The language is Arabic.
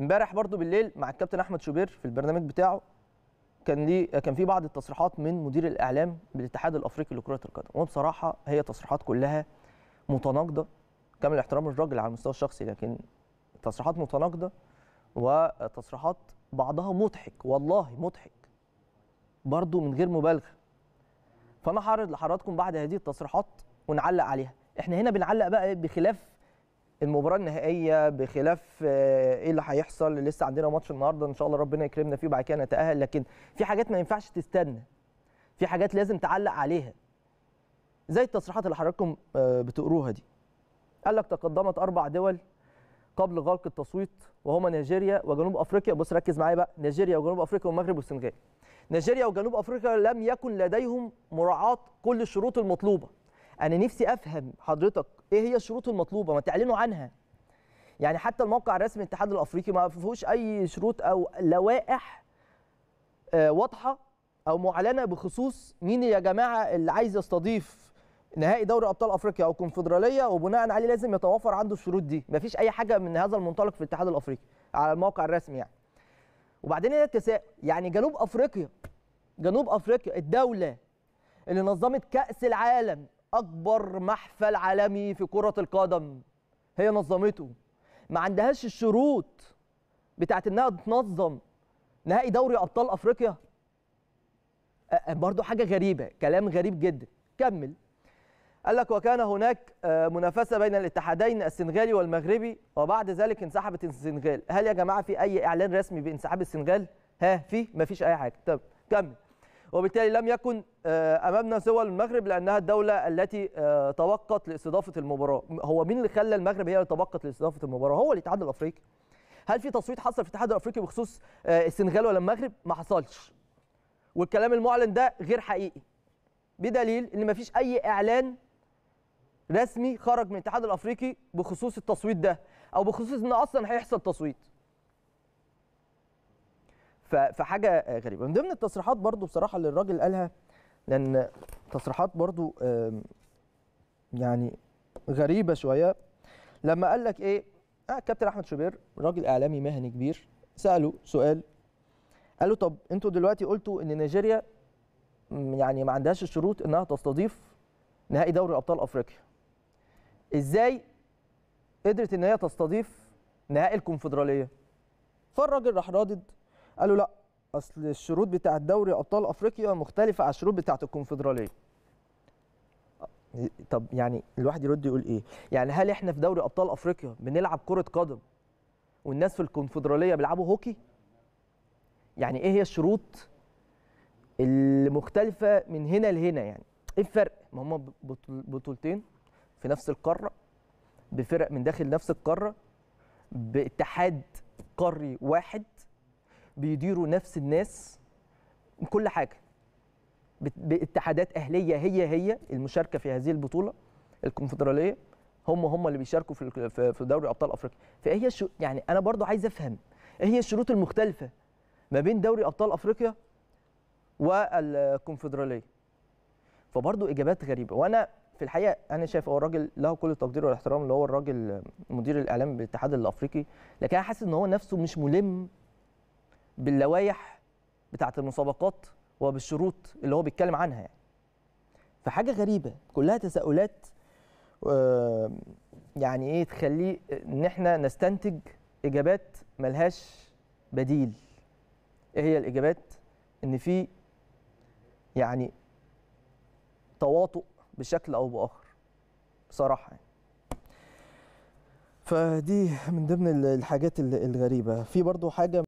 امبارح برضو بالليل مع الكابتن احمد شوبير في البرنامج بتاعه كان ليه كان في بعض التصريحات من مدير الاعلام بالاتحاد الافريقي لكره القدم وبصراحه هي تصريحات كلها متناقضه كامل احترام الراجل على المستوى الشخصي لكن تصريحات متناقضه وتصريحات بعضها مضحك والله مضحك برضو من غير مبالغه فانا هعرض لحضراتكم بعد هذه التصريحات ونعلق عليها احنا هنا بنعلق بقى بخلاف المباراه النهائيه بخلاف آه، ايه اللي هيحصل لسه عندنا ماتش النهارده ان شاء الله ربنا يكرمنا فيه وبعد كده نتاهل لكن في حاجات ما ينفعش تستنى في حاجات لازم تعلق عليها زي التصريحات اللي حضراتكم آه، بتقروها دي قال لك تقدمت اربع دول قبل غلق التصويت وهما نيجيريا وجنوب افريقيا بص ركز معايا بقى نيجيريا وجنوب افريقيا والمغرب والسنغال نيجيريا وجنوب افريقيا لم يكن لديهم مراعاه كل الشروط المطلوبه انا نفسي افهم حضرتك ايه هي الشروط المطلوبه ما تعلنوا عنها يعني حتى الموقع الرسمي الاتحاد الافريقي ما فيهوش اي شروط او لوائح آه، واضحه او معلنه بخصوص مين يا جماعه اللي عايز يستضيف نهائي دوري ابطال افريقيا او كونفدراليه وبناء عليه لازم يتوافر عنده الشروط دي ما فيش اي حاجه من هذا المنطلق في الاتحاد الافريقي على الموقع الرسمي يعني وبعدين هنا إيه التساؤل يعني جنوب افريقيا جنوب افريقيا الدوله اللي نظمت كاس العالم اكبر محفل عالمي في كره القدم هي نظمته ما عندهاش الشروط بتاعت انها تنظم نهائي دوري ابطال افريقيا برضو حاجه غريبه كلام غريب جدا كمل قال لك وكان هناك آه، منافسه بين الاتحادين السنغالي والمغربي وبعد ذلك انسحبت السنغال هل يا جماعه في اي اعلان رسمي بانسحاب السنغال ها في مفيش اي حاجه طب كمل وبالتالي لم يكن آه، امامنا سوى المغرب لانها الدوله التي آه، توقت لاستضافه المباراه هو مين اللي خلى المغرب هي اللي توقت لاستضافه المباراه هو الاتحاد الافريقي هل في تصويت حصل في الاتحاد الافريقي بخصوص آه، السنغال ولا المغرب ما حصلش والكلام المعلن ده غير حقيقي بدليل ان ما فيش اي اعلان رسمي خرج من الاتحاد الافريقي بخصوص التصويت ده او بخصوص ان اصلا هيحصل تصويت فحاجه غريبه من ضمن التصريحات برضو بصراحه اللي الراجل قالها لان تصريحات برضو يعني غريبه شويه لما قال لك ايه آه كابتن احمد شوبير راجل اعلامي مهني كبير ساله سؤال قال له طب انتوا دلوقتي قلتوا ان نيجيريا يعني ما عندهاش الشروط انها تستضيف نهائي دوري ابطال افريقيا ازاي قدرت ان هي تستضيف نهائي الكونفدراليه فالراجل راح رادد قالوا لا اصل الشروط بتاعه دوري ابطال افريقيا مختلفه عن الشروط بتاعه الكونفدراليه طب يعني الواحد يرد يقول ايه يعني هل احنا في دوري ابطال افريقيا بنلعب كره قدم والناس في الكونفدراليه بيلعبوا هوكي يعني ايه هي الشروط المختلفه من هنا لهنا يعني ايه الفرق ما هم بطولتين في نفس القاره بفرق من داخل نفس القاره باتحاد قاري واحد بيديروا نفس الناس كل حاجه باتحادات اهليه هي هي المشاركه في هذه البطوله الكونفدراليه هم هم اللي بيشاركوا في في دوري ابطال افريقيا فهي شو يعني انا برضو عايز افهم ايه هي الشروط المختلفه ما بين دوري ابطال افريقيا والكونفدراليه فبرضو اجابات غريبه وانا في الحقيقه انا شايف هو الراجل له كل التقدير والاحترام اللي هو الراجل مدير الاعلام بالاتحاد الافريقي لكن انا حاسس ان هو نفسه مش ملم باللوائح بتاعه المسابقات وبالشروط اللي هو بيتكلم عنها يعني. فحاجه غريبه كلها تساؤلات آه، يعني ايه تخلي ان احنا نستنتج اجابات ملهاش بديل ايه هي الاجابات ان في يعني تواطؤ بشكل او باخر بصراحه يعني. فدي من ضمن الحاجات الغريبه في برضو حاجه